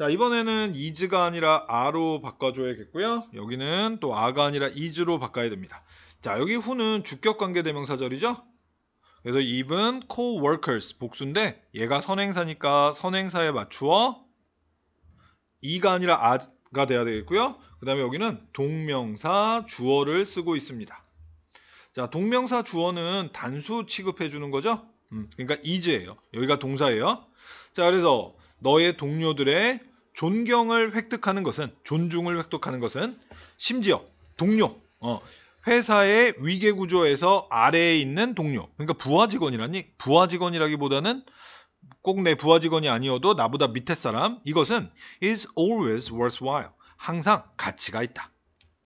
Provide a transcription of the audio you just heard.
자 이번에는 이즈가 아니라 아로 바꿔줘야겠고요. 여기는 또 아가 아니라 이즈로 바꿔야 됩니다. 자 여기 후는 주격 관계 대명사절이죠. 그래서 입은 co-workers 복수인데 얘가 선행사니까 선행사에 맞추어 이가 아니라 아가 돼야 되겠고요. 그 다음에 여기는 동명사 주어를 쓰고 있습니다. 자 동명사 주어는 단수 취급해 주는 거죠. 음, 그러니까 이즈예요. 여기가 동사예요. 자 그래서 너의 동료들의 존경을 획득하는 것은 존중을 획득하는 것은 심지어 동료 어, 회사의 위계 구조에서 아래에 있는 동료 그러니까 부하 직원이라니 부하 직원이라기보다는 꼭 내 부하 직원이 아니어도 나보다 밑에 사람 이것은 is always worthwhile 항상 가치가 있다.